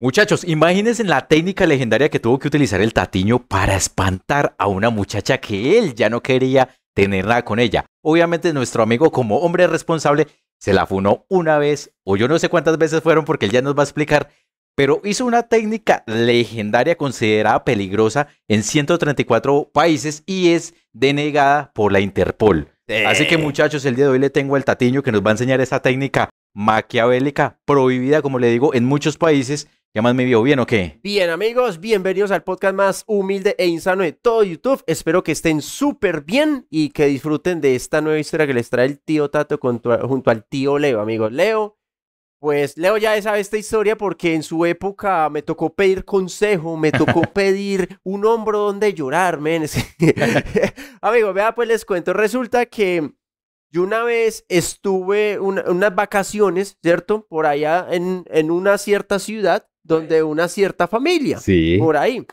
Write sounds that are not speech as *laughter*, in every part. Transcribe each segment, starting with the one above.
Muchachos, imagínense la técnica legendaria que tuvo que utilizar el Tatiño para espantar a una muchacha que él ya no quería tener nada con ella. Obviamente nuestro amigo como hombre responsable se la funó una vez o yo no sé cuántas veces fueron porque él ya nos va a explicar, pero hizo una técnica legendaria considerada peligrosa en 134 países y es denegada por la Interpol. Así que muchachos, el día de hoy le tengo al Tatiño que nos va a enseñar esa técnica maquiavélica prohibida, como le digo, en muchos países más me vio? ¿Bien o qué? Bien, amigos, bienvenidos al podcast más humilde e insano de todo YouTube. Espero que estén súper bien y que disfruten de esta nueva historia que les trae el tío Tato junto al tío Leo, amigos. Leo, pues Leo ya sabe esta historia porque en su época me tocó pedir consejo, me tocó *laughs* pedir un hombro donde llorar, men. *laughs* *laughs* amigos, vea, pues les cuento. Resulta que yo una vez estuve unas vacaciones, ¿cierto? Por allá en, en una cierta ciudad donde una cierta familia. Sí. Por ahí.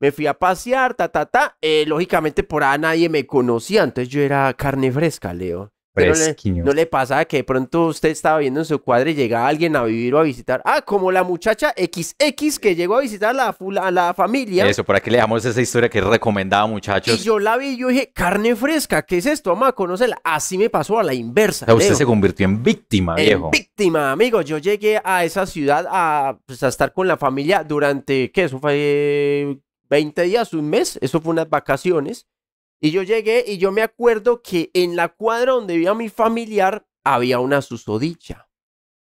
Me fui a pasear, ta, ta, ta. Eh, lógicamente por ahí nadie me conocía, entonces yo era carne fresca, Leo. Pero no le pasa que de pronto usted estaba viendo en su cuadro y llegaba alguien a vivir o a visitar. Ah, como la muchacha XX que llegó a visitar a la, a la familia. Eso, por aquí le dejamos esa historia que recomendaba, muchachos. Y yo la vi y yo dije, carne fresca, ¿qué es esto? Vamos a conocerla. Así me pasó a la inversa. usted se convirtió en víctima, viejo. En víctima, amigo. Yo llegué a esa ciudad pues, a, estar con la familia durante, ¿qué? Eso fue 20 eh, días, un mes. Eso fue unas vacaciones. Y yo llegué y yo me acuerdo que en la cuadra donde vivía mi familiar había una susodicha.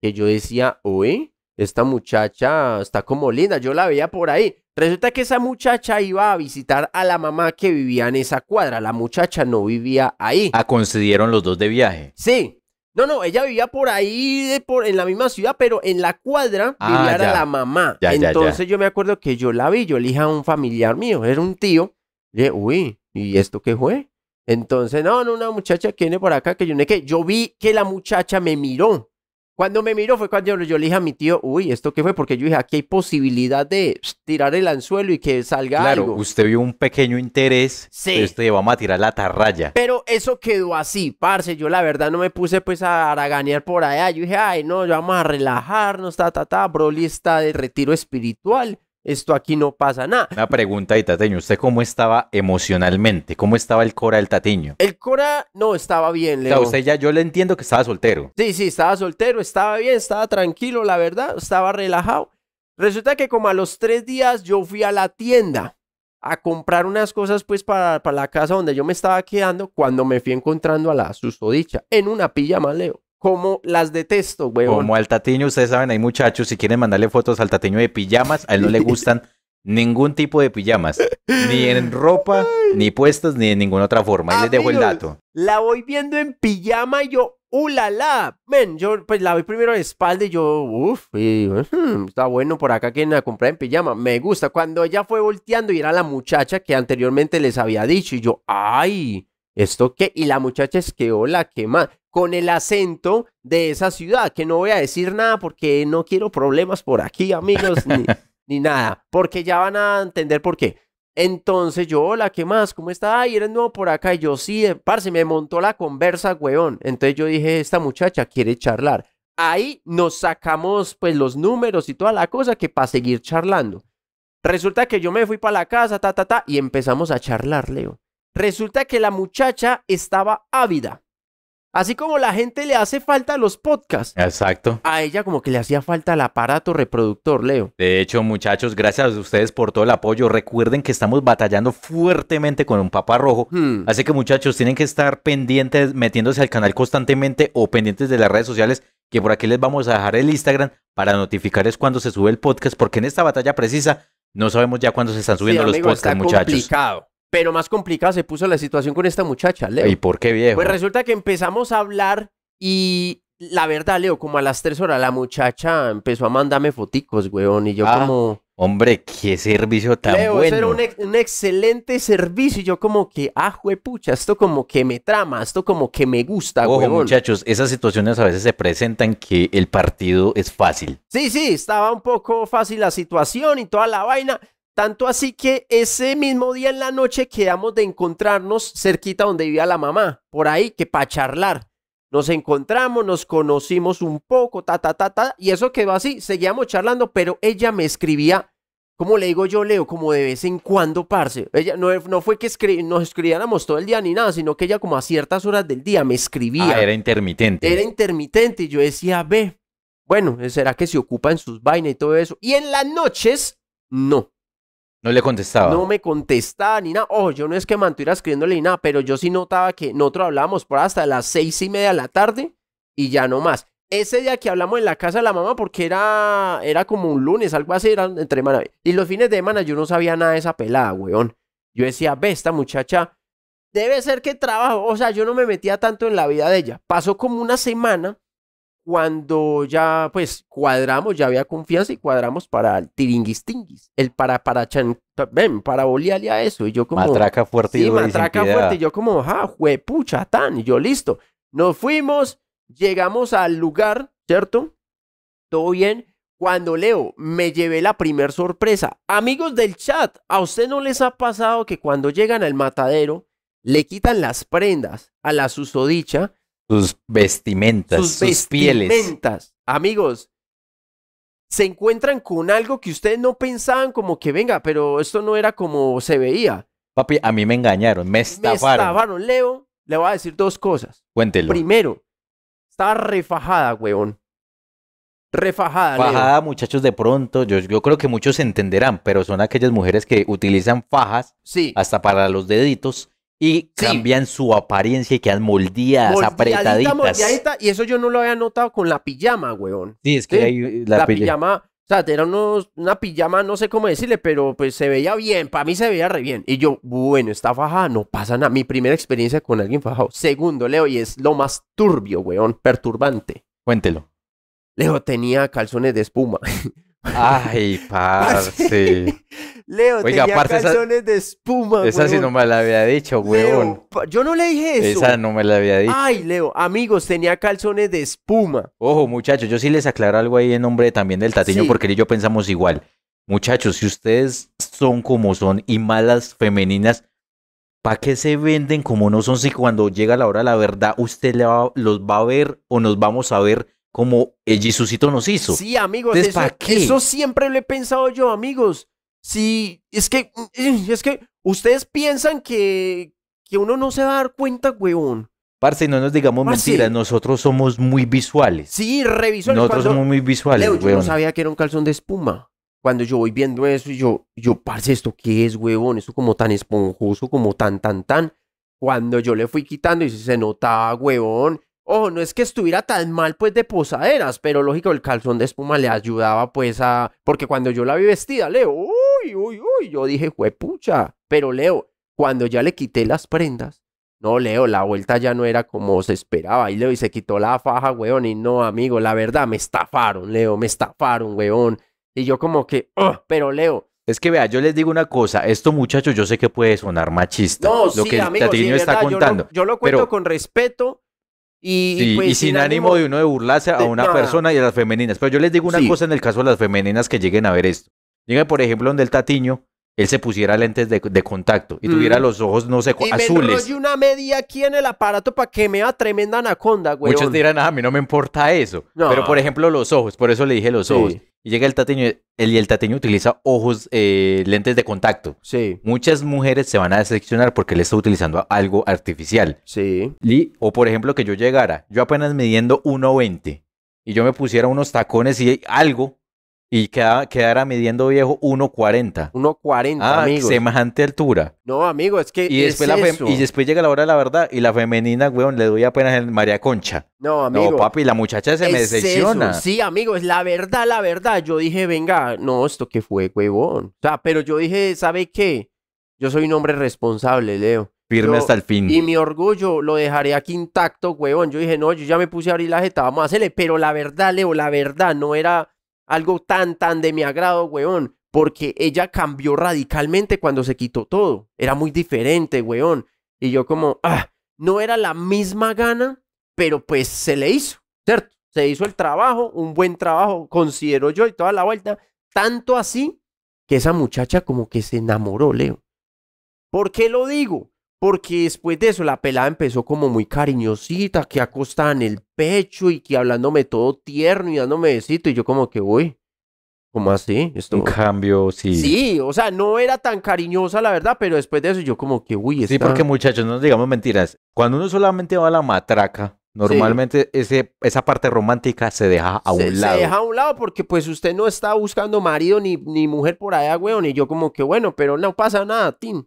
Que yo decía, uy, esta muchacha está como linda, yo la veía por ahí. Resulta que esa muchacha iba a visitar a la mamá que vivía en esa cuadra. La muchacha no vivía ahí. Ah, concedieron los dos de viaje. Sí. No, no, ella vivía por ahí, por, en la misma ciudad, pero en la cuadra ah, vivía la mamá. Entonces yo me acuerdo que yo la vi, yo elija a un familiar mío, era un tío, uy, ¿y esto qué fue? Entonces, no, no, una muchacha que viene por acá, que yo no que yo vi que la muchacha me miró. Cuando me miró fue cuando yo, le dije a mi tío, uy, ¿esto qué fue? Porque yo dije, aquí hay posibilidad de tirar el anzuelo y que salga claro, algo. Claro, usted vio un pequeño interés, sí. Usted esto vamos a tirar la tarraya. Pero eso quedó así, parce, yo la verdad no me puse pues a ganear por allá. Yo dije, ay, no, vamos a relajarnos, ta, ta, ta, Broly está de retiro espiritual esto aquí no pasa nada. Una pregunta de Tatiño, ¿usted cómo estaba emocionalmente? ¿Cómo estaba el Cora del Tatiño? El Cora no estaba bien, Leo. O sea, usted ya, yo le entiendo que estaba soltero. Sí, sí, estaba soltero, estaba bien, estaba tranquilo, la verdad, estaba relajado. Resulta que como a los tres días yo fui a la tienda a comprar unas cosas pues para, para la casa donde yo me estaba quedando cuando me fui encontrando a la susodicha en una pijama, Leo como las detesto, güey. Como al Tatiño, ustedes saben, hay muchachos, si quieren mandarle fotos al Tatiño de pijamas, a él no le *laughs* gustan ningún tipo de pijamas, ni en *laughs* ropa, ni puestos, ni en ninguna otra forma. Ahí les dejo el dato. La voy viendo en pijama y yo, ¡ulala! Men, yo pues la voy primero de espalda y yo, uff, está bueno por acá que a comprar en pijama. Me gusta. Cuando ella fue volteando y era la muchacha que anteriormente les había dicho y yo, ¡ay! ¿Esto qué? Y la muchacha es que, hola, ¿qué más? con el acento de esa ciudad, que no voy a decir nada porque no quiero problemas por aquí, amigos, *laughs* ni, nada, porque ya van a entender por qué. Entonces yo, hola, ¿qué más? ¿Cómo está? Ay, eres nuevo por acá. Y yo, sí, eh, parce, me montó la conversa, weón. Entonces yo dije, esta muchacha quiere charlar. Ahí nos sacamos, pues, los números y toda la cosa que para seguir charlando. Resulta que yo me fui para la casa, ta, ta, ta, y empezamos a charlar, Leo. Resulta que la muchacha estaba ávida Así como la gente le hace falta los podcasts. Exacto. A ella como que le hacía falta el aparato reproductor, Leo. De hecho, muchachos, gracias a ustedes por todo el apoyo. Recuerden que estamos batallando fuertemente con un papá rojo. Hmm. Así que muchachos, tienen que estar pendientes, metiéndose al canal constantemente o pendientes de las redes sociales, que por aquí les vamos a dejar el Instagram para notificarles cuando se sube el podcast, porque en esta batalla precisa no sabemos ya cuándo se están subiendo los podcasts, muchachos pero más complicada se puso la situación con esta muchacha, Leo. ¿Y por qué, viejo? Pues resulta que empezamos a hablar y la verdad, Leo, como a las tres horas la muchacha empezó a mandarme foticos, weón, y yo ah, como... Hombre, qué servicio tan bueno. Eso era un, excelente servicio y yo como que, ah, pucha, esto como que me trama, esto como que me gusta, Ojo, muchachos, esas situaciones a veces se presentan que el partido es fácil. Sí, sí, estaba un poco fácil la situación y toda la vaina, tanto así que ese mismo día en la noche quedamos de encontrarnos cerquita donde vivía la mamá, por ahí, que para charlar. Nos encontramos, nos conocimos un poco, ta, ta, ta, ta, y eso quedó así, seguíamos charlando, pero ella me escribía, como le digo yo, Leo, como de vez en cuando, parce. Ella no, fue que nos escribiéramos todo el día ni nada, sino que ella como a ciertas horas del día me escribía. Ah, era intermitente. Era intermitente, y yo decía, ve, bueno, ¿será que se ocupa en sus vainas y todo eso? Y en las noches, no no le contestaba. No me contestaba ni nada. Ojo, yo no es que mantuviera escribiéndole ni nada, pero yo sí notaba que nosotros hablábamos por hasta las seis y media de la tarde y ya no más. Ese día que hablamos en la casa de la mamá, porque era, era como un lunes, algo así, era entre semana. Y los fines de semana yo no sabía nada de esa pelada, weón. Yo decía, ve, esta muchacha debe ser que trabajo. O sea, yo no me metía tanto en la vida de ella. Pasó como una semana cuando ya pues cuadramos, ya había confianza y cuadramos para el tiringuistinguis, el para para chan, ven, para bolearle a eso. Y yo como. Matraca fuerte y yo como, ah, pucha, tan. Y yo listo. Nos fuimos, llegamos al lugar, ¿cierto? Todo bien. Cuando leo, me llevé la primer sorpresa. Amigos del chat, ¿a usted no les ha pasado que cuando llegan al matadero, le quitan las prendas a la susodicha? Sus vestimentas, sus, sus vestimentas. Amigos, se encuentran con algo que ustedes no pensaban como que venga, pero esto no era como se veía. Papi, a mí me engañaron, me estafaron. Me estafaron, Leo. Le voy a decir dos cosas. Cuéntelo. Primero, está refajada, weón. Refajada. Fajada, muchachos, de pronto. Yo, yo creo que muchos entenderán, pero son aquellas mujeres que utilizan fajas sí. hasta para los deditos y cambian su apariencia y quedan moldeadas, apretaditas. y eso yo no lo había notado con la pijama, weón. Sí, es que la, pijama. O sea, era unos, una pijama, no sé cómo decirle, pero pues se veía bien, para mí se veía re bien. Y yo, bueno, está fajada, no pasa nada. Mi primera experiencia con alguien fajado. Segundo, Leo, y es lo más turbio, weón, perturbante. Cuéntelo. Leo tenía calzones de espuma. Ay, *laughs* ah, parce. Leo, tenía calzones de espuma, Esa sí no me la había dicho, weón. yo no le dije eso. Esa no me la había dicho. Ay, Leo, amigos, tenía calzones de espuma. Ojo, muchachos, yo sí les aclaro algo ahí en nombre también del Tatiño, porque él y yo pensamos igual. Muchachos, si ustedes son como son y malas femeninas, ¿para qué se venden como no son si cuando llega la hora la verdad usted los va a ver o nos vamos a ver como el Jesucito nos hizo? Sí, amigos, eso, eso siempre lo he pensado yo, amigos. Sí, es que, *clears throat* es que ustedes piensan que, que uno no se va a dar cuenta, weón. Parce, no nos digamos mentiras, nosotros somos muy visuales. Sí, revisuales. Nosotros somos muy visuales, Leo, Yo no sabía que era un calzón de espuma. Cuando yo voy viendo eso y yo, yo, parce, ¿esto qué es, huevón? Esto como tan esponjoso, como tan, tan, tan. Cuando yo le fui quitando y se notaba, huevón. Ojo, no es que estuviera tan mal, pues, de posaderas, pero lógico, el calzón de espuma le ayudaba, pues, a... Porque cuando yo la vi vestida, Leo, uy, Yo dije, pucha. Pero Leo, cuando ya le quité las prendas, no, Leo, la vuelta ya no era como se esperaba. Y Leo, y se quitó la faja, weón. Y no, amigo, la verdad, me estafaron, Leo, me estafaron, weón. Y yo como que, pero Leo. Es que vea, yo les digo una cosa, esto muchachos, yo sé que puede sonar machista. lo que está contando. Yo lo, cuento con respeto, y, pues, sin, ánimo, de uno de burlarse a una persona y a las femeninas. Pero yo les digo una cosa en el caso de las femeninas que lleguen a ver esto. Llega, por ejemplo, donde el Tatiño, él se pusiera lentes de, contacto y tuviera los ojos, no sé, azules. Y me una media aquí en el aparato para que me tremenda anaconda, güey. Muchos dirán, ah, a mí no me importa eso. Pero, por ejemplo, los ojos, por eso le dije los ojos. Y llega el Tatiño, él y el Tatiño utiliza ojos, eh, lentes de contacto. Sí. Muchas mujeres se van a decepcionar porque él está utilizando algo artificial. Sí. o, por ejemplo, que yo llegara, yo apenas midiendo 1.20 y yo me pusiera unos tacones y algo, y queda, quedara midiendo viejo 1.40. 1.40, ah, Semejante altura. No, amigo, es que. Y, después y después llega la hora de la verdad y la femenina, weón, le doy apenas el María Concha. No, amigo. No, papi, la muchacha se me decepciona. Sí, amigo, es la verdad, la verdad. Yo dije, venga, no, esto que fue, huevón. O sea, pero yo dije, ¿sabe qué? Yo soy un hombre responsable, Leo. Firme hasta el fin. Y mi orgullo lo dejaré aquí intacto, huevón. Yo dije, no, yo ya me puse a abrir la jeta, vamos a hacerle. Pero la verdad, Leo, la verdad, no era algo tan, tan de mi agrado, weón, porque ella cambió radicalmente cuando se quitó todo. Era muy diferente, weón. Y yo como, ah, no era la misma gana, pero pues se le hizo, ¿cierto? Se hizo el trabajo, un buen trabajo, considero yo, y toda la vuelta. Tanto así que esa muchacha como que se enamoró, Leo. ¿Por qué lo digo? Porque después de eso la pelada empezó como muy cariñosita, que acostada en el pecho y que hablándome todo tierno y dándome besito. Y yo como que, uy, ¿cómo así? Esto... Un cambio, sí. Sí, o sea, no era tan cariñosa la verdad, pero después de eso yo como que, uy, está... Sí, porque muchachos, no nos digamos mentiras. Cuando uno solamente va a la matraca, Normalmente ese, esa parte romántica se deja a un lado. Se deja a un lado porque pues usted no está buscando marido ni, ni mujer por allá, weón. Y yo como que bueno, pero no pasa nada, Tim.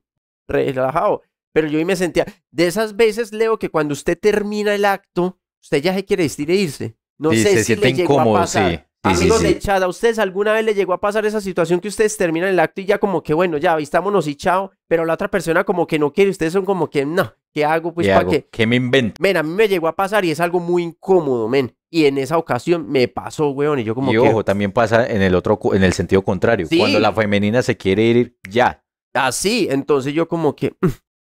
Relajado. Pero yo me sentía, de esas veces leo que cuando usted termina el acto, usted ya se quiere decir e irse. No sé se si le llegó Sí. Amigos ah, de Chada, ¿a ustedes alguna vez le llegó a pasar esa situación que ustedes terminan el acto y ya como que bueno, ya avistámonos y chao, pero la otra persona como que no quiere, ustedes son como que no, ¿qué hago? Pues ¿Qué para hago? qué. me invento? Men, a mí me llegó a pasar y es algo muy incómodo, men. Y en esa ocasión me pasó, weón, y yo como y ojo, también pasa en el otro, en el sentido contrario, cuando la femenina se quiere ir ya. Así, ah, entonces yo como que,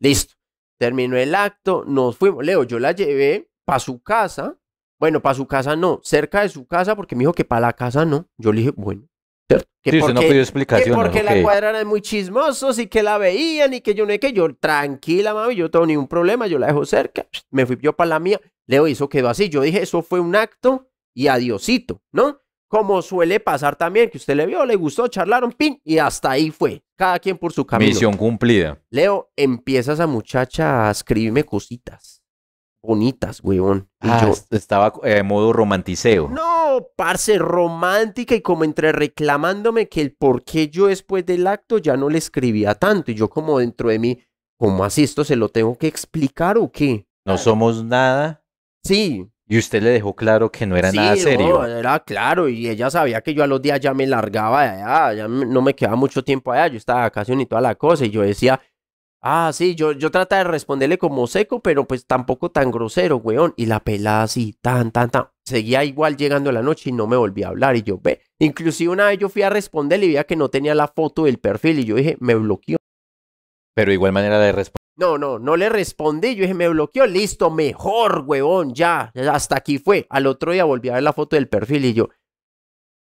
Listo. Terminó el acto, nos fuimos. Leo, yo la llevé para su casa. Bueno, para su casa no, cerca de su casa, porque me dijo que para la casa no. Yo le dije, bueno, ¿cierto? sí, porque, no pidió porque la cuadra era muy chismosos y que la veían y que yo no que yo, tranquila, mami, yo no tengo ningún problema, yo la dejo cerca. Me fui yo para la mía. Leo, eso quedó así. Yo dije, eso fue un acto y adiosito, ¿no? como suele pasar también, que usted le vio, le gustó, charlaron, pin, y hasta ahí fue. Cada quien por su camino. Misión cumplida. Leo, empieza esa muchacha a escribirme cositas bonitas, weón. Ah, yo, estaba en eh, modo romanticeo. No, parce, romántica y como entre reclamándome que el por qué yo después del acto ya no le escribía tanto. Y yo como dentro de mí, ¿cómo así esto se lo tengo que explicar o qué? No somos nada. Sí, y usted le dejó claro que no era nada serio. No, era claro, y ella sabía que yo a los días ya me largaba de allá, ya no me quedaba mucho tiempo allá, yo estaba de vacaciones y toda la cosa, y yo decía, ah, sí, yo, yo trataba de responderle como seco, pero pues tampoco tan grosero, weón. Y la pelada así, tan, tan, tan, seguía igual llegando la noche y no me volví a hablar, y yo, ve, inclusive una vez yo fui a responderle y veía que no tenía la foto del perfil, y yo dije, me bloqueó. Pero igual manera le respondí. No, no, no le respondí. Yo dije, me bloqueó, listo, mejor, huevón, ya. Hasta aquí fue. Al otro día volví a ver la foto del perfil y yo,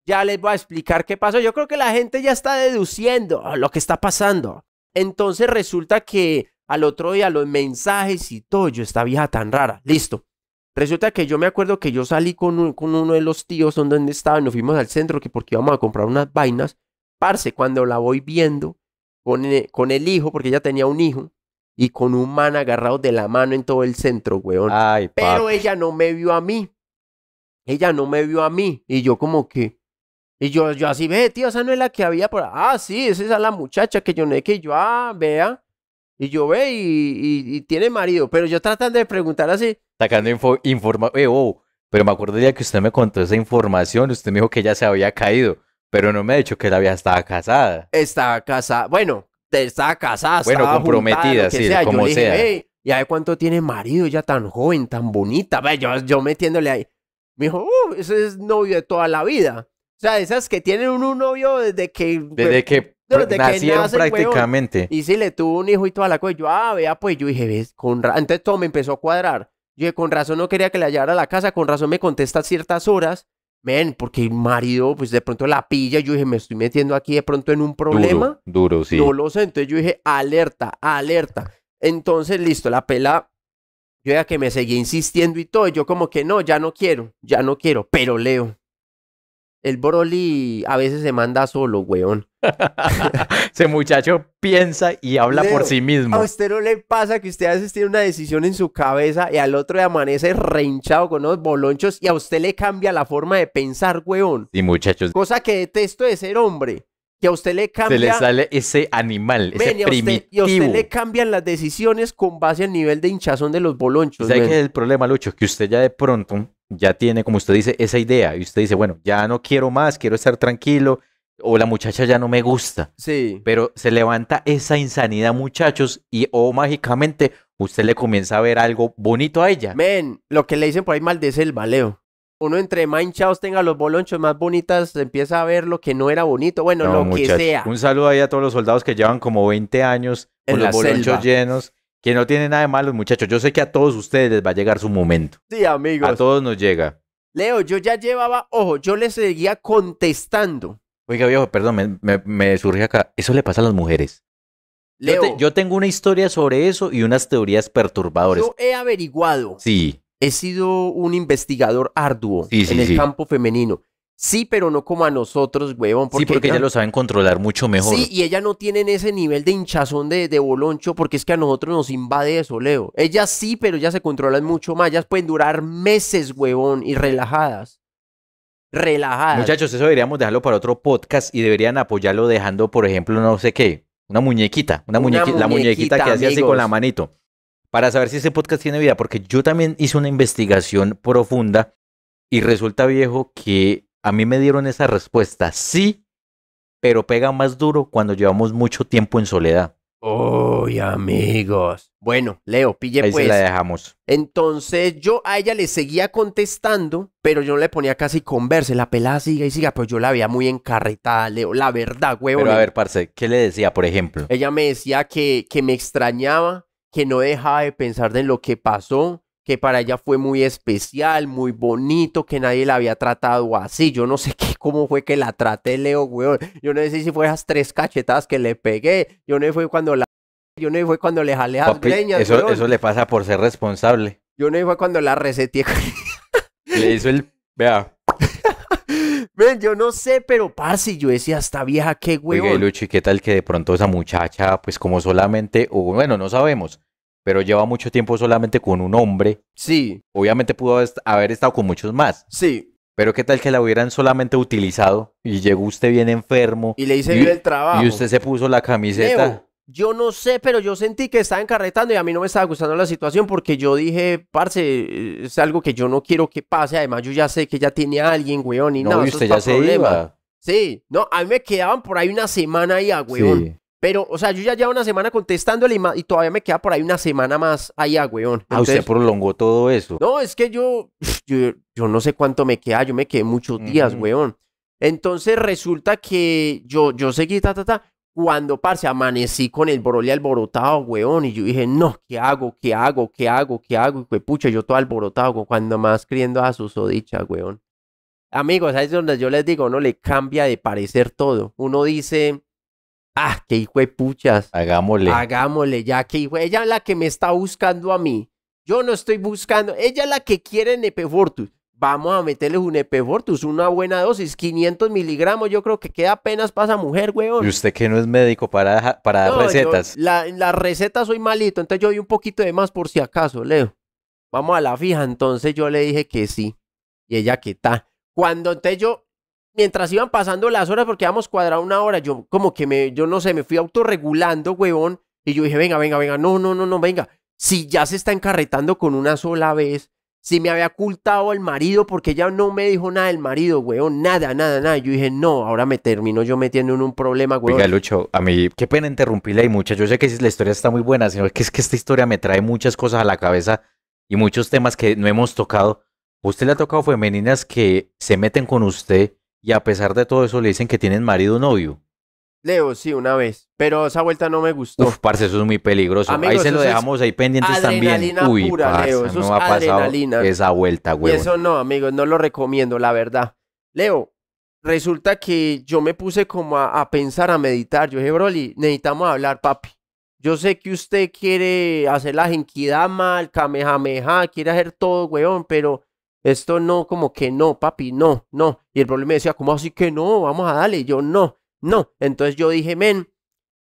ya les voy a explicar qué pasó. Yo creo que la gente ya está deduciendo ah, lo que está pasando. Entonces resulta que al otro día los mensajes y todo, yo, esta vieja tan rara, listo. Resulta que yo me acuerdo que yo salí con, uno de los tíos donde estaba, nos fuimos al centro que porque íbamos a comprar unas vainas. Parce, cuando la voy viendo con, eh, con el hijo, porque ella tenía un hijo, y con un man agarrado de la mano en todo el centro, weón. Pero ella no me vio a mí. Ella no me vio a mí. Y yo como que... Y yo, yo así, ve, tío, esa no es la que había por... Ah, sí, esa es la muchacha que yo no que yo, ah, vea. Y yo, ve, y, tiene marido. Pero yo tratando de preguntar así... Sacando info, informa... Eh, oh, pero me acuerdo el día que usted me contó esa información, usted me dijo que ella se había caído. Pero no me ha dicho que la vieja estaba casada. Estaba casada. Bueno, estaba casada, ah, bueno, comprometida, juntada, sea. como sea. y a ver cuánto tiene marido, ya tan joven, tan bonita. Ve, yo, metiéndole ahí. Me dijo, uh, ese es novio de toda la vida. O sea, esas que tienen un, novio desde que. Desde que. nacieron prácticamente. Y si le tuvo un hijo y toda la cosa. Yo, ah, vea, pues yo dije, ves, con Entonces todo me empezó a cuadrar. Yo con razón no quería que le llevara a la casa, con razón me contesta ciertas horas. Ven, porque el marido, pues de pronto la pilla, yo dije, me estoy metiendo aquí de pronto en un problema. Duro, duro sí. No lo sé, entonces yo dije, alerta, alerta. Entonces, listo, la pela, yo ya que me seguía insistiendo y todo, yo como que no, ya no quiero, ya no quiero, pero leo. El Broly a veces se manda solo, weón. *laughs* Ese muchacho piensa y habla por sí mismo. A usted no le pasa que usted a veces tiene una decisión en su cabeza y al otro le amanece reinchado con unos bolonchos y a usted le cambia la forma de pensar, weón. sí, muchachos. Cosa que detesto de ser hombre que a usted le cambia. Se le sale ese animal, ese y primitivo. Usted, le cambian las decisiones con base al nivel de hinchazón de los bolonchos. ¿Sabe que es el problema, Lucho? Que usted ya de pronto ya tiene, como usted dice, esa idea. Y usted dice, bueno, ya no quiero más, quiero estar tranquilo. O la muchacha ya no me gusta. Sí. Pero se levanta esa insanidad, muchachos, y o oh, mágicamente usted le comienza a ver algo bonito a ella. Men, lo que le dicen por ahí mal de selva, uno entre manchados tenga los bolonchos más bonitas, empieza a ver lo que no era bonito, bueno, lo que sea. Un saludo ahí a todos los soldados que llevan como 20 años con los bolonchos llenos, que no tienen nada de malo, muchachos. Yo sé que a todos ustedes les va a llegar su momento. Sí, amigos. A todos nos llega. Leo, yo ya llevaba, ojo, yo le seguía contestando. Oiga, viejo, perdón, me, me, surge acá. Eso le pasa a las mujeres. Leo, yo, yo, tengo una historia sobre eso y unas teorías perturbadoras. Yo he averiguado. Sí he sido un investigador arduo en el campo femenino. Sí, pero no como a nosotros, huevón. sí, porque ellas lo saben controlar mucho mejor. Sí, y ellas no tienen ese nivel de hinchazón de, de, boloncho, porque es que a nosotros nos invade eso, Leo. Ellas sí, pero ya se controlan mucho más. Ellas pueden durar meses, huevón, y relajadas. Relajadas. Muchachos, eso deberíamos dejarlo para otro podcast y deberían apoyarlo dejando, por ejemplo, no sé qué, una muñequita. Una, muñequita, la muñequita que hacía así con la manito para saber si ese podcast tiene vida, porque yo también hice una investigación profunda y resulta viejo que a mí me dieron esa respuesta, sí, pero pega más duro cuando llevamos mucho tiempo en soledad. Uy, amigos. Bueno, Leo, pille pues. Se la pues. dejamos. Entonces yo a ella le seguía contestando, pero yo no le ponía casi converse. La pelada siga y siga, pero pues yo la veía muy encarretada, Leo. La verdad, huevo. Pero a ver, parce, ¿qué le decía, por ejemplo? Ella me decía que, que me extrañaba, que no dejaba de pensar en lo que pasó, que para ella fue muy especial, muy bonito, que nadie la había tratado así. Yo no sé *laughs* qué, cómo fue que la traté, Leo, weón. Yo no sé si fue esas tres cachetadas que le pegué. Yo no sé fue cuando la... Yo no fue cuando le jalé las greñas, eso, eso le pasa por ser responsable. Yo no fue cuando la reseteé. le hizo el... Vea, yo no sé, pero parce, yo decía, esta vieja, qué huevo. Oye, Lucho, ¿y qué tal que de pronto esa muchacha, pues como solamente, o bueno, no sabemos, pero lleva mucho tiempo solamente con un hombre. Sí. Obviamente pudo haber estado con muchos más. Sí. Pero qué tal que la hubieran solamente utilizado y llegó usted bien enfermo. Y le hice yo el trabajo. Y usted se puso la camiseta. Yo no sé, pero yo sentí que estaba encarretando y a mí no me estaba gustando la situación porque yo dije, parce, eh, es algo que yo no quiero que pase. Además, yo ya sé que ya tiene a alguien, weón, y no, usted ya se problema. Sí, no, a mí me quedaban por ahí una semana ahí, ah, weón. Pero, o sea, yo ya llevo una semana contestándole y, todavía me queda por ahí una semana más ahí, ah, weón. Entonces, ah, usted prolongó todo eso. No, es que yo, yo, no sé cuánto me queda, yo me quedé muchos días, weón. Entonces resulta que yo, yo seguí, ta, ta, ta cuando, parce, amanecí con el borole alborotado, weón, y yo dije, no, ¿qué hago? ¿Qué hago? ¿Qué hago? ¿Qué hago? Y pucha, yo todo alborotado, cuando más criendo a sodicha, weón. Amigos, ahí es donde yo les digo, uno le cambia de parecer todo. Uno dice, ah, qué hijo de puchas. Hagámosle. Hagámosle, ya qué hijo. Ella es la que me está buscando a mí. Yo no estoy buscando. Ella es la que quiere en Fortus vamos a meterle un Fortus, una buena dosis, 500 miligramos, yo creo que queda apenas para esa mujer, weón. ¿Y usted que no es médico para, para dar recetas? Yo, la, las recetas soy malito, entonces yo vi un poquito de más por si acaso, Leo. Vamos a la fija, entonces yo le dije que sí. Y ella que está. Cuando entonces yo, mientras iban pasando las horas, porque íbamos cuadrado una hora, yo como que me, yo no sé, me fui autorregulando, huevón. Y yo dije, venga, venga, venga, no, no, no, no, venga. Si ya se está encarretando con una sola vez, si me había ocultado el marido, porque ella no me dijo nada del marido, weón, nada, nada, nada. Yo dije, no, ahora me termino yo metiendo en un problema, weón. Oiga, Lucho, a mí, qué pena interrumpirla y muchas. Yo sé que la historia está muy buena, sino que es que esta historia me trae muchas cosas a la cabeza y muchos temas que no hemos tocado. Usted le ha tocado femeninas que se meten con usted y a pesar de todo eso le dicen que tienen marido o novio. Leo, sí, una vez. Pero esa vuelta no me gustó. Uf, parce, eso es muy peligroso. ahí se lo dejamos ahí pendientes también. Uy, no ha pasado esa vuelta, güey. Eso no, amigos, no lo recomiendo, la verdad. Leo, resulta que yo me puse como a, pensar, a meditar. Yo dije, Broly, necesitamos hablar, papi. Yo sé que usted quiere hacer la genkidama, el kamehameha, quiere hacer todo, weón, pero esto no, como que no, papi, no, no. Y el problema me decía, ¿cómo así que no? Vamos a darle. yo, no. No, entonces yo dije, men,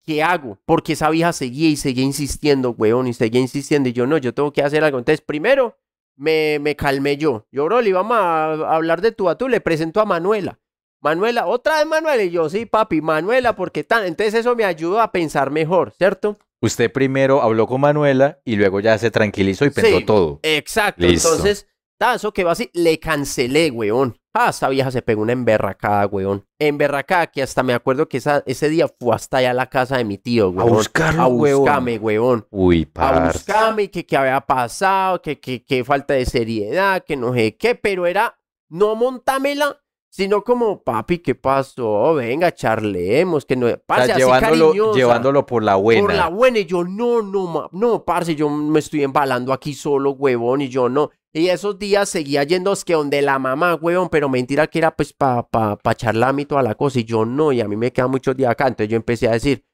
¿qué hago? Porque esa vieja seguía y seguía insistiendo, weón, y seguía insistiendo. Y yo, no, yo tengo que hacer algo. Entonces, primero, me, me calmé yo. Yo, bro, le vamos a hablar de tú a tú. Le presento a Manuela. Manuela, otra vez Manuela. Y yo, sí, papi, Manuela, porque tan. Entonces, eso me ayudó a pensar mejor, ¿cierto? Usted primero habló con Manuela y luego ya se tranquilizó y pensó todo. Exacto. Entonces, eso que va así, le cancelé, weón. Ah, esta vieja se pegó una emberracada, weón. Emberracada que hasta me acuerdo que esa, ese día fue hasta allá a la casa de mi tío, weón. A buscarlo, A buscarme, weón. Uy, par, A buscarme, que qué había pasado, que, qué falta de seriedad, que no sé qué, pero era no montámela, sino como, papi, ¿qué pasó? Venga, charlemos, que no... Parce, o llevándolo, por la buena. Por la buena, y yo, no, no, no, parce, yo me estoy embalando aquí solo, huevón, y yo, no... Y esos días seguía yendo es que donde la mamá, weón, pero mentira que era pues para pa, pa charlarme y toda la cosa. Y yo no, y a mí me quedan muchos días acá. Entonces yo empecé a decir,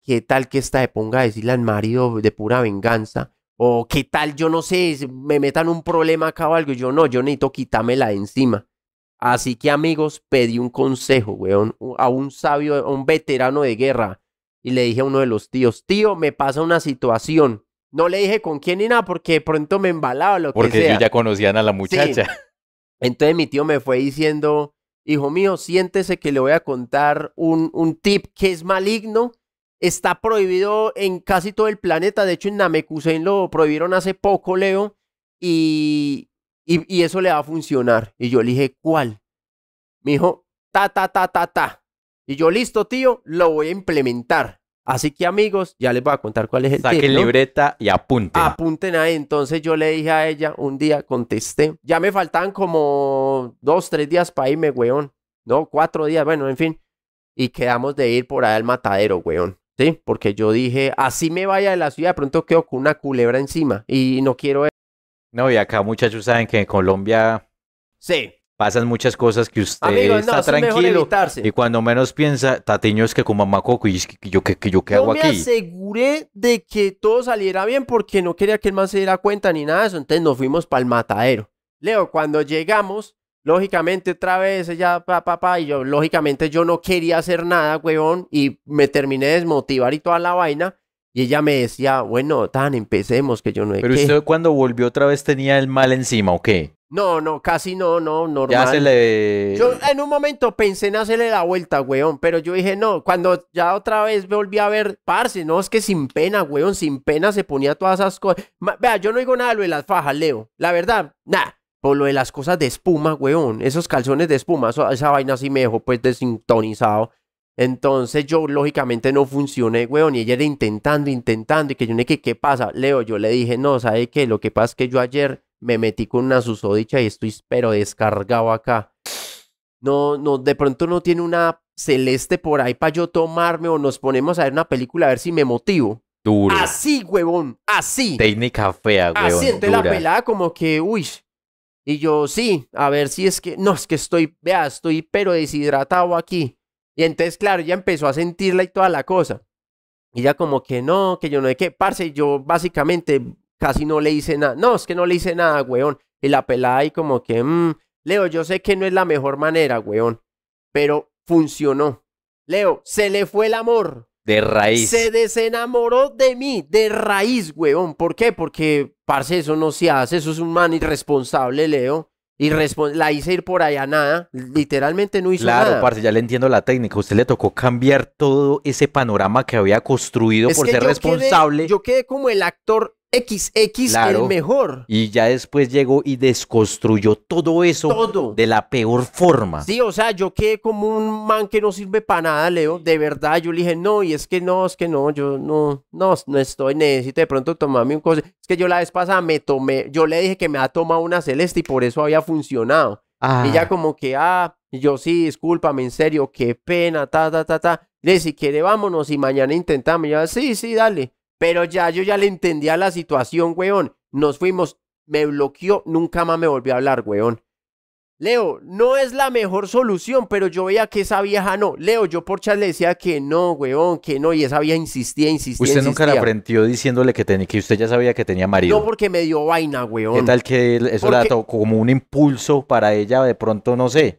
¿qué tal que esta de ponga a decirle al marido de pura venganza? O qué tal, yo no sé, me metan un problema acá o algo. Y yo no, yo necesito quitármela de encima. Así que amigos, pedí un consejo, weón, a un sabio, a un veterano de guerra. Y le dije a uno de los tíos, tío, me pasa una situación. No le dije con quién ni nada porque de pronto me embalaba lo que sea. Porque ya conocían a la muchacha. Entonces mi tío me fue diciendo, hijo mío, siéntese que le voy a contar un, un tip que es maligno. Está prohibido en casi todo el planeta. De hecho, en Namekusein lo prohibieron hace poco, Leo. Y, y, eso le va a funcionar. Y yo le dije, ¿cuál? Me dijo, ta, ta, ta, ta, ta. Y yo, listo, tío, lo voy a implementar. Así que amigos, ya les voy a contar cuál es el Saquen libreta y apunten. Apunten ahí. Entonces yo le dije a ella, un día contesté. Ya me faltaban como dos, tres días para irme, weón. No, cuatro días, bueno, en fin. Y quedamos de ir por allá al matadero, weón. Sí, porque yo dije, así me vaya de la ciudad, de pronto quedo con una culebra encima y no quiero... No, y acá muchachos saben que en Colombia... Sí pasan muchas cosas que usted está tranquilo y cuando menos piensa, Tatiño es que como mamá y que yo que, yo qué hago aquí. me aseguré de que todo saliera bien porque no quería que él más se diera cuenta ni nada de eso, entonces nos fuimos para el matadero. Leo, cuando llegamos, lógicamente otra vez ella papá pa, y yo lógicamente yo no quería hacer nada, huevón, y me terminé de desmotivar y toda la vaina. Y ella me decía, bueno, tan, empecemos, que yo no he Pero usted cuando volvió otra vez tenía el mal encima, ¿o qué? No, no, casi no, no, normal. Ya se le... Yo en un momento pensé en hacerle la vuelta, weón, pero yo dije no. Cuando ya otra vez volví a ver, parce, no, es que sin pena, weón, sin pena se ponía todas esas cosas. vea, yo no digo nada de lo de las fajas, Leo. La verdad, nada. Por lo de las cosas de espuma, weón. Esos calzones de espuma, esa vaina así me dejó pues desintonizado. Entonces yo lógicamente no funcioné, weón, y ella era intentando, intentando, y que yo no que qué pasa, Leo, yo le dije, no, ¿sabe qué? Lo que pasa es que yo ayer me metí con una susodicha y estoy pero descargado acá. No, no, de pronto no tiene una celeste por ahí para yo tomarme o nos ponemos a ver una película a ver si me motivo. ¡Dura! Así, huevón, así. Técnica fea, huevón. Así, la pelada como que, uy. Y yo, sí, a ver si es que, no, es que estoy, vea, estoy pero deshidratado aquí. Y entonces, claro, ya empezó a sentirla y toda la cosa. Y ya como que no, que yo no sé qué, parce, yo básicamente casi no le hice nada. No, es que no le hice nada, weón. Y la pelada ahí como que, mm, Leo, yo sé que no es la mejor manera, weón, pero funcionó. Leo, se le fue el amor. De raíz. Se desenamoró de mí, de raíz, weón. ¿Por qué? Porque, parce, eso no se hace, eso es un man irresponsable, Leo. Y la hice ir por allá nada, literalmente no hizo nada. Claro, parce, ya le entiendo la técnica. Usted le tocó cambiar todo ese panorama que había construido por ser responsable. yo quedé como el actor X X el mejor. Y ya después llegó y desconstruyó todo eso de la peor forma. Sí, o sea, yo quedé como un man que no sirve para nada, Leo. De verdad, yo le dije, no, y es que no, es que no, yo no, no, no estoy, necesito de pronto tomarme un cosa. Es que yo la vez pasada me tomé, yo le dije que me ha tomado una celeste y por eso había funcionado. Ah. Y ya como que, ah, yo sí, discúlpame, en serio, qué pena, ta, ta, ta, ta. Le dije, si quiere, vámonos y mañana intentamos. Y sí, sí, dale. Pero ya yo ya le entendía la situación, weón. Nos fuimos, me bloqueó, nunca más me volvió a hablar, weón. Leo, no es la mejor solución, pero yo veía que esa vieja no. Leo, yo por chat le decía que no, weón, que no, y esa vieja insistía, insistía. Usted nunca la aprendió diciéndole que, tenía, que usted ya sabía que tenía marido. No, porque me dio vaina, weón. ¿Qué tal que eso era como un impulso para ella? De pronto, no sé,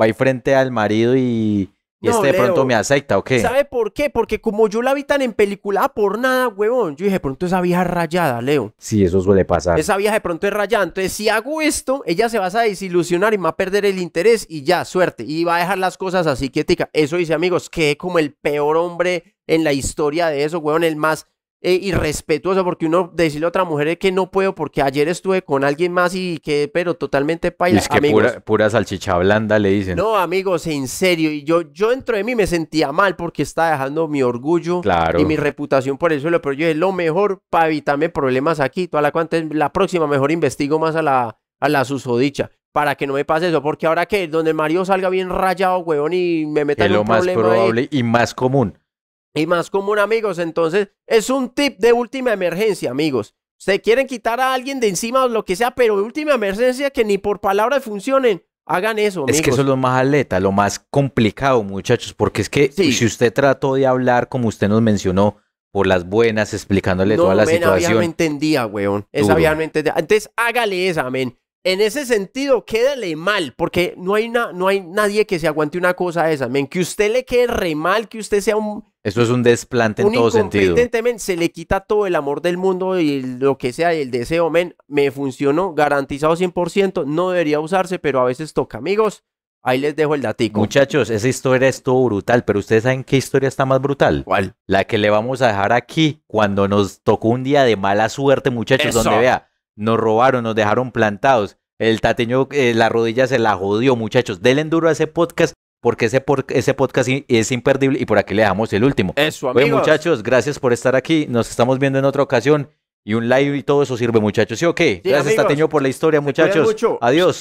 va frente al marido y y este de pronto me acepta, ¿o qué? ¿Sabe por qué? Porque como yo la vi tan en película por nada, huevón, yo dije, pronto esa vieja rayada, Leo. Sí, eso suele pasar. Esa vieja de pronto es rayada. Entonces, si hago esto, ella se va a desilusionar y me va a perder el interés y ya, suerte. Y va a dejar las cosas así quietica. Eso dice, amigos, que como el peor hombre en la historia de eso, huevón, el más eh, irrespetuoso porque uno decirle a otra mujer es que no puedo porque ayer estuve con alguien más y que pero totalmente paila. Es que pura, pura, salchicha blanda le dicen. No, amigos, en serio. Y yo, yo dentro de mí me sentía mal porque estaba dejando mi orgullo y mi reputación por el suelo. Pero yo dije, lo mejor para evitarme problemas aquí. Toda la cuanta, la próxima mejor investigo más a la, a la susodicha para que no me pase eso, porque ahora que donde Mario salga bien rayado, weón, y me meta un lo más probable y más común y más común, amigos. Entonces, es un tip de última emergencia, amigos. Ustedes quieren quitar a alguien de encima o lo que sea, pero de última emergencia que ni por palabras funcionen. Hagan eso. Amigos. Es que eso es lo más aleta, lo más complicado, muchachos, porque es que si usted trató de hablar, como usted nos mencionó, por las buenas, explicándole toda la situación. Esa no entendía, weón. Esa no entendía. Entonces, hágale esa, amén en ese sentido, quédale mal, porque no hay, na, no hay nadie que se aguante una cosa de esa, men. Que usted le quede re mal, que usted sea un... Eso es un desplante en todo sentido. Men, se le quita todo el amor del mundo y lo que sea, y el deseo, men. Me funcionó, garantizado 100%, no debería usarse, pero a veces toca. Amigos, ahí les dejo el datico. Muchachos, esa historia es todo brutal, pero ustedes saben qué historia está más brutal. ¿Cuál? La que le vamos a dejar aquí cuando nos tocó un día de mala suerte, muchachos, donde vea nos robaron, nos dejaron plantados. El tateño, eh, la rodilla se la jodió, muchachos. Denle duro a ese podcast porque ese, ese podcast es imperdible y por aquí le dejamos el último. Eso, amigos. muchachos, gracias por estar aquí. Nos estamos viendo en otra ocasión y un live y todo eso sirve, muchachos. ¿Sí o qué? gracias, Tateño, por la historia, muchachos. Adiós.